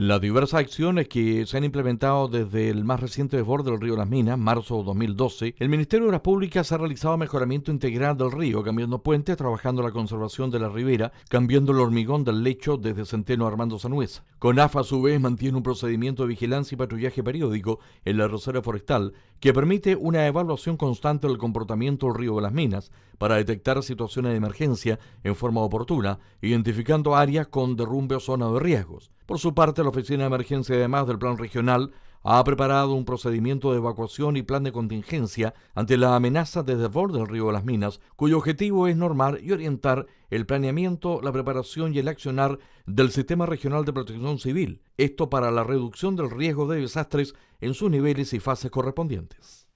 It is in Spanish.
Las diversas acciones que se han implementado desde el más reciente desborde del río Las Minas, marzo de 2012, el Ministerio de Obras Públicas ha realizado mejoramiento integral del río, cambiando puentes, trabajando la conservación de la ribera, cambiando el hormigón del lecho desde Centeno a Armando Sanuez. CONAFA a su vez mantiene un procedimiento de vigilancia y patrullaje periódico en la reserva forestal que permite una evaluación constante del comportamiento del río de Las Minas para detectar situaciones de emergencia en forma oportuna, identificando áreas con derrumbe o zona de riesgos. Por su parte, Oficina de Emergencia, además del Plan Regional, ha preparado un procedimiento de evacuación y plan de contingencia ante la amenaza de desborde del río de las Minas, cuyo objetivo es normar y orientar el planeamiento, la preparación y el accionar del Sistema Regional de Protección Civil, esto para la reducción del riesgo de desastres en sus niveles y fases correspondientes.